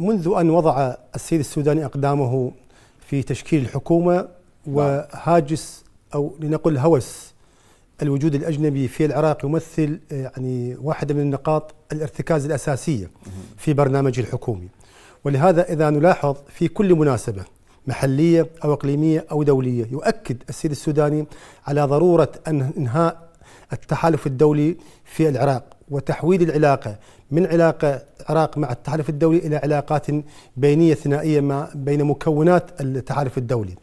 منذ أن وضع السيد السوداني أقدامه في تشكيل الحكومة نعم. وهاجس أو لنقل هوس الوجود الأجنبي في العراق يمثل آه، يعني واحدة من النقاط الارتكاز الأساسية في برنامج الحكومي ولهذا إذا نلاحظ في كل مناسبة محلية أو إقليمية أو دولية يؤكد السيد السوداني على ضرورة أن إنهاء التحالف الدولي في العراق وتحويل العلاقة من علاقة العراق مع التحالف الدولي إلى علاقات بينية ثنائية ما بين مكونات التحالف الدولي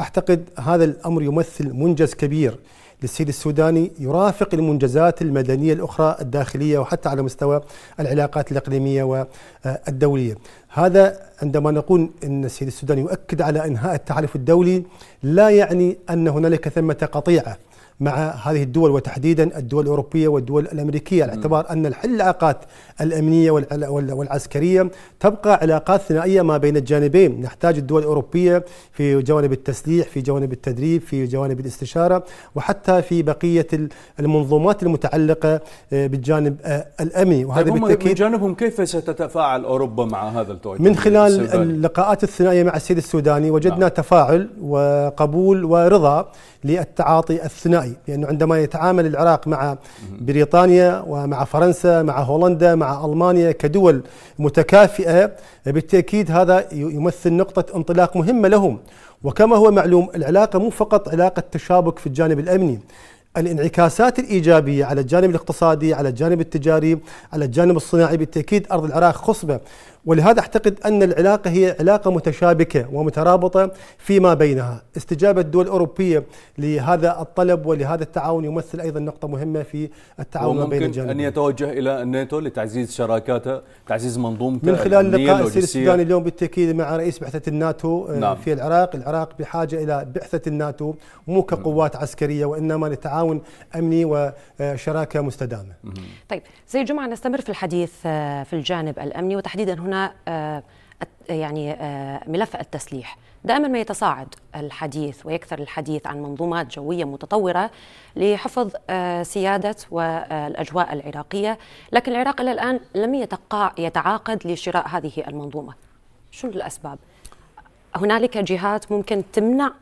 أعتقد هذا الأمر يمثل منجز كبير للسيد السوداني يرافق المنجزات المدنية الأخرى الداخلية وحتى على مستوى العلاقات الإقليمية والدولية هذا عندما نقول أن السيد السوداني يؤكد على إنهاء التحالف الدولي لا يعني أن هنالك ثمة قطيعة مع هذه الدول وتحديدا الدول الأوروبية والدول الأمريكية على اعتبار أن الحل العلاقات الأمنية والعسكرية تبقى علاقات ثنائية ما بين الجانبين نحتاج الدول الأوروبية في جوانب التسليح في جوانب التدريب في جوانب الاستشارة وحتى في بقية المنظومات المتعلقة آه، بالجانب آه، الأمني وهذا طيب، بالتأكيد من جانبهم كيف ستتفاعل أوروبا مع هذا التوجه من خلال السوداني. اللقاءات الثنائية مع السيد السوداني وجدنا نعم. تفاعل وقبول ورضا للتعاطي الثنائي لأنه عندما يتعامل العراق مع بريطانيا ومع فرنسا مع هولندا مع ألمانيا كدول متكافئة بالتأكيد هذا يمثل نقطة انطلاق مهمة لهم وكما هو معلوم العلاقة مو فقط علاقة تشابك في الجانب الأمني الانعكاسات الإيجابية على الجانب الاقتصادي على الجانب التجاري على الجانب الصناعي بالتأكيد أرض العراق خصبة ولهذا أعتقد أن العلاقة هي علاقة متشابكة ومترابطة فيما بينها استجابة الدول الأوروبية لهذا الطلب ولهذا التعاون يمثل أيضا نقطة مهمة في التعاون ما بين الجانبين أن يتوجه إلى الناتو لتعزيز شراكاته تعزيز منظومته من خلال لقاء السوداني اليوم بالتأكيد مع رئيس بعثة الناتو آه، نعم. في العراق العراق بحاجة إلى بعثة الناتو مو كقوات عسكرية وإنما لتعاون تعاون امني وشراكه مستدامه. طيب سيد جمعه نستمر في الحديث آه، في الجانب الامني وتحديدا هنا آه، يعني آه، ملف التسليح دائما ما يتصاعد الحديث ويكثر الحديث عن منظومات جويه متطوره لحفظ سياده والاجواء العراقيه لكن العراق الى الان لم يتقع يتعاقد لشراء هذه المنظومه شو الاسباب هنالك جهات ممكن تمنع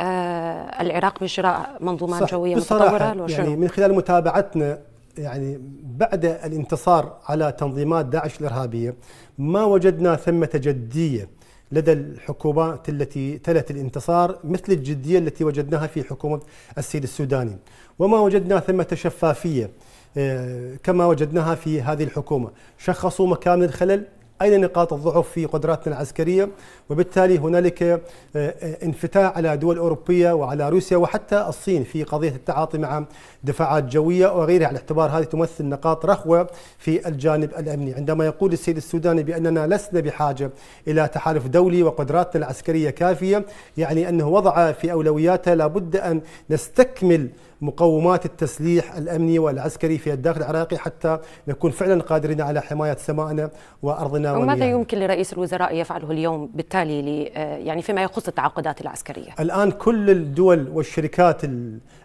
آه، العراق بشراء منظومات صح جويه متطوره يعني من خلال متابعتنا يعني بعد الانتصار على تنظيمات داعش الارهابيه ما وجدنا ثمه جديه لدى الحكومات التي تلت الانتصار مثل الجديه التي وجدناها في حكومه السيد السوداني وما وجدنا ثمه شفافيه آه، كما وجدناها في هذه الحكومه شخصوا مكان الخلل أين نقاط الضعف في قدراتنا العسكرية وبالتالي هنالك آه، آه، انفتاح على دول أوروبية وعلى روسيا وحتى الصين في قضية التعاطي مع دفاعات جوية وغيرها على اعتبار هذه تمثل نقاط رخوة في الجانب الأمني عندما يقول السيد السوداني بأننا لسنا بحاجة إلى تحالف دولي وقدراتنا العسكرية كافية يعني أنه وضع في أولوياته لابد أن نستكمل مقومات التسليح الأمني والعسكري في الداخل العراقي حتى نكون فعلا قادرين على حماية سمائنا وأرضنا وماذا يمكن لرئيس الوزراء يفعله اليوم بالتالي آه، يعني فيما يخص التعاقدات العسكرية الآن كل الدول والشركات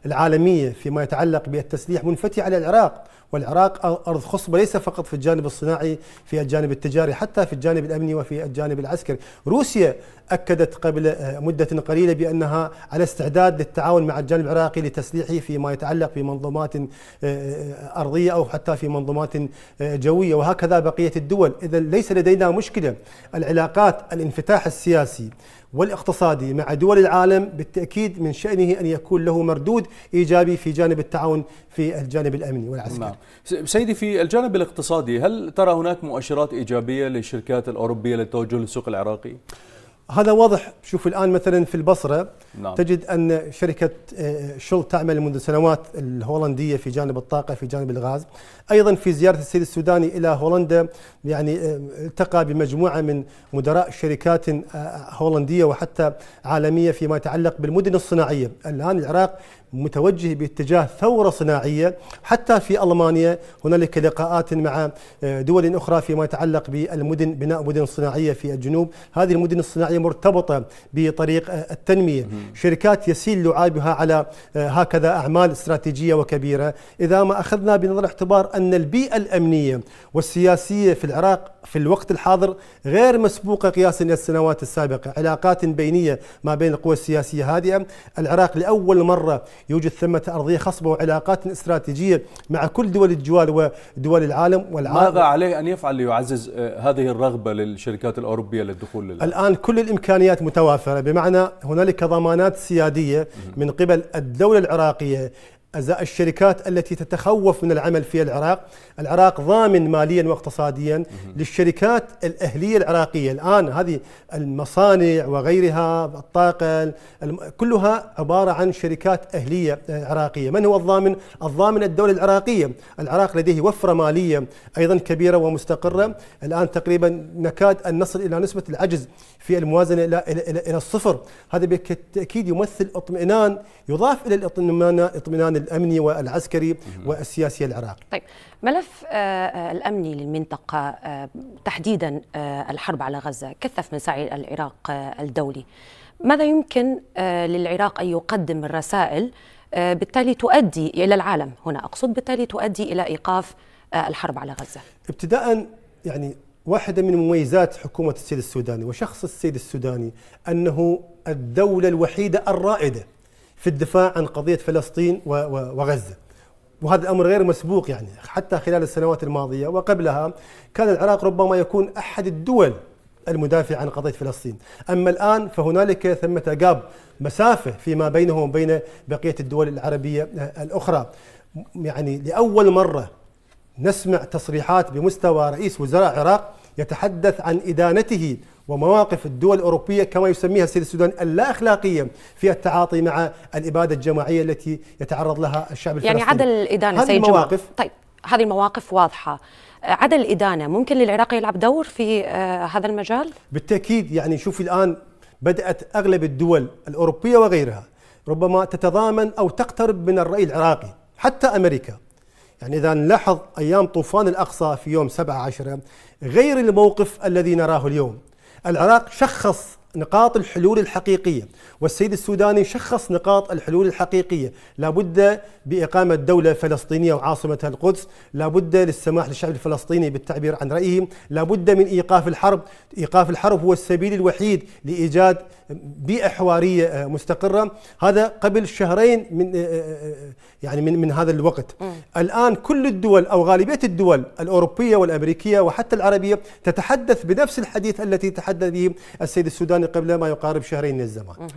العالمية فيما يتعلق بالتسليح منفتحة على العراق والعراق ارض خصبه ليس فقط في الجانب الصناعي في الجانب التجاري حتى في الجانب الامني وفي الجانب العسكري، روسيا اكدت قبل آه، مده قليله بانها على استعداد للتعاون مع الجانب العراقي لتسليحه في فيما يتعلق بمنظومات آه، آه، أرضية أو حتى في منظومات آه، جوية وهكذا بقية الدول إذا ليس لدينا مشكلة العلاقات الانفتاح السياسي والاقتصادي مع دول العالم بالتأكيد من شأنه أن يكون له مردود إيجابي في جانب التعاون في الجانب الأمني والعسكري نعم. سيدي في الجانب الاقتصادي هل ترى هناك مؤشرات إيجابية للشركات الأوروبية للتوجه للسوق العراقي؟ هذا واضح شوف الان مثلا في البصره نعم. تجد ان شركه آه، شل تعمل منذ سنوات الهولنديه في جانب الطاقه في جانب الغاز ايضا في زياره السيد السوداني الى هولندا يعني آه، التقى بمجموعه من مدراء شركات آه، هولنديه وحتى عالميه فيما يتعلق بالمدن الصناعيه الان العراق متوجه باتجاه ثورة صناعية حتى في ألمانيا هنالك لقاءات مع آه، دول أخرى فيما يتعلق بالمدن بناء مدن صناعية في الجنوب هذه المدن الصناعية مرتبطة بطريق آه، التنمية شركات يسيل لعابها على آه، هكذا أعمال استراتيجية وكبيرة إذا ما أخذنا بنظر الاعتبار أن البيئة الأمنية والسياسية في العراق في الوقت الحاضر غير مسبوقة قياسا للسنوات السابقة علاقات بينية ما بين القوى السياسية هادئة العراق لأول مرة يوجد ثمة أرضية خصبة وعلاقات استراتيجية مع كل دول الجوار ودول العالم والعالم ماذا عليه أن يفعل ليعزز آه، هذه الرغبة للشركات الأوروبية للدخول للعالم؟ الآن كل الإمكانيات متوافرة بمعنى هنالك ضمانات سيادية من قبل الدولة العراقية أزاء الشركات التي تتخوف من العمل في العراق العراق ضامن ماليا واقتصاديا للشركات الأهلية العراقية الآن هذه المصانع وغيرها الطاقة كلها عبارة عن شركات أهلية آه، عراقية من هو الضامن؟ الضامن الدولة العراقية العراق لديه وفرة مالية أيضا كبيرة ومستقرة الآن تقريبا نكاد أن نصل إلى نسبة العجز في الموازنة إلى, إلى, إلى الصفر هذا بالتأكيد يمثل اطمئنان يضاف إلى الاطمئنان الامني والعسكري والسياسي العراقي. طيب ملف آه، آه، الامني للمنطقه آه، تحديدا الحرب على غزه كثف من سعي العراق الدولي. ماذا يمكن للعراق ان يقدم من رسائل بالتالي تؤدي الى العالم هنا اقصد بالتالي تؤدي الى ايقاف الحرب على غزه. ابتداء يعني واحدة من مميزات حكومة السيد السوداني وشخص السيد السوداني أنه الدولة الوحيدة الرائدة في الدفاع عن قضية فلسطين وغزة وهذا الأمر غير مسبوق يعني حتى خلال السنوات الماضية وقبلها كان العراق ربما يكون أحد الدول المدافع عن قضية فلسطين أما الآن فهنالك ثمة جاب مسافة فيما بينه وبين بقية الدول العربية الأخرى يعني لأول مرة نسمع تصريحات بمستوى رئيس وزراء العراق يتحدث عن إدانته ومواقف الدول الأوروبية كما يسميها السيد السودان اللا أخلاقية في التعاطي مع الإبادة الجماعية التي يتعرض لها الشعب يعني الفلسطيني يعني عدل الإدانة سيد المواقف طيب هذه المواقف واضحة عدل الإدانة ممكن للعراق يلعب دور في آه، هذا المجال؟ بالتأكيد يعني شوفي الآن بدأت أغلب الدول الأوروبية وغيرها ربما تتضامن أو تقترب من الرأي العراقي حتى أمريكا يعني إذا نلاحظ أيام طوفان الأقصى في يوم 7 10 غير الموقف الذي نراه اليوم العراق شخص نقاط الحلول الحقيقية والسيد السوداني شخص نقاط الحلول الحقيقية لابد بإقامة دولة فلسطينية وعاصمتها القدس لابد للسماح للشعب الفلسطيني بالتعبير عن رأيه لابد من إيقاف الحرب إيقاف الحرب هو السبيل الوحيد لإيجاد بيئة حوارية آه، مستقرة هذا قبل شهرين من آه، آه، يعني من من هذا الوقت م. الآن كل الدول أو غالبية الدول الأوروبية والأمريكية وحتى العربية تتحدث بنفس الحديث التي تحدث به السيد السوداني قبل ما يقارب شهرين من الزمان